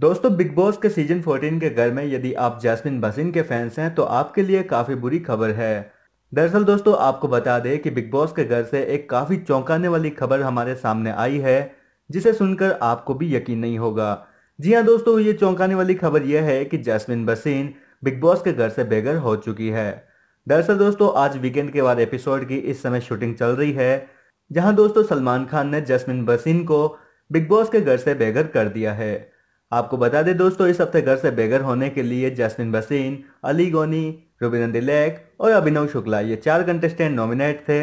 दोस्तों big boss के season 14 के घर में यदि आप जैस्मिन बसिन के फैंस हैं तो आपके लिए काफी बुरी खबर है दरअसल दोस्तों आपको बता दें कि बिग बॉस के घर से एक काफी चौंकाने वाली खबर हमारे सामने आई है जिसे सुनकर आपको भी यकीन नहीं होगा जी हाँ दोस्तों ये चौंकाने वाली खबर यह है कि जैस्मिन बसीन बिग बॉस के घर से बेघर हो चुकी है दरअसल दोस्तों आज वीकेंड के बाद एपिसोड की इस समय शूटिंग चल रही है जहां दोस्तों सलमान खान ने जैस्मिन बसीन को बिग बॉस के घर से बेघर कर दिया है आपको बता दें दोस्तों इस हफ्ते घर से बेघर होने के लिए जैस्मिन बसीन अली गोनी रुबिन दिलैक और अभिनव शुक्ला ये चार कंटेस्टेंट नॉमिनेट थे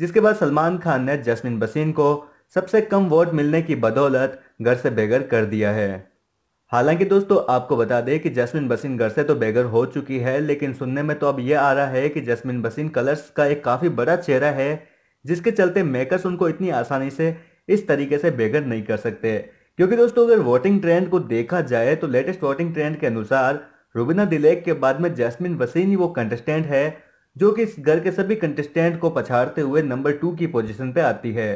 जिसके बाद सलमान खान ने जैस्मिन बसीन को सबसे कम वोट मिलने की बदौलत घर से बेघर कर दिया है हालांकि दोस्तों आपको बता दें कि जैसमिन बसीन घर से तो बेघर हो चुकी है लेकिन सुनने में तो अब यह आ रहा है कि जैसमिन बसीन कलर्स का एक काफ़ी बड़ा चेहरा है जिसके चलते मेकर्स उनको इतनी आसानी से इस तरीके से बेघर नहीं कर सकते क्योंकि दोस्तों अगर वोटिंग ट्रेंड को देखा जाए तो लेटेस्ट वोटिंग ट्रेंड के अनुसार रुबिना दिलेक के बाद में जैस्मिन वसीनी वो कंटेस्टेंट है जो कि इस घर के सभी कंटेस्टेंट को पछाड़ते हुए नंबर टू की पोजीशन पे आती है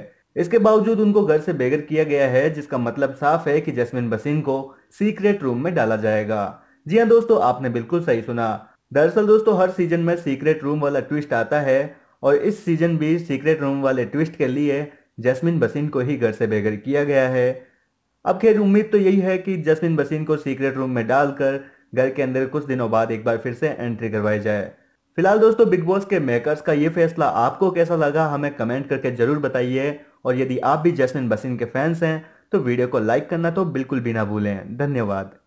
इसके बावजूद उनको घर से बेगर किया गया है जिसका मतलब साफ है कि जैस्मिन बसीन को सीक्रेट रूम में डाला जाएगा जी हाँ दोस्तों आपने बिल्कुल सही सुना दरअसल दोस्तों हर सीजन में सीक्रेट रूम वाला ट्विस्ट आता है और इस सीजन भी सीक्रेट रूम वाले ट्विस्ट के लिए जैस्मिन बसीन को ही घर से बेघर किया गया है अब खैर उम्मीद तो यही है कि जसमिन बसीन को सीक्रेट रूम में डालकर घर के अंदर कुछ दिनों बाद एक बार फिर से एंट्री करवाई जाए फिलहाल दोस्तों बिग बॉस के मेकर्स का ये फैसला आपको कैसा लगा हमें कमेंट करके जरूर बताइए और यदि आप भी जसमिन बसीन के फैंस हैं तो वीडियो को लाइक करना तो बिल्कुल भी ना भूलें धन्यवाद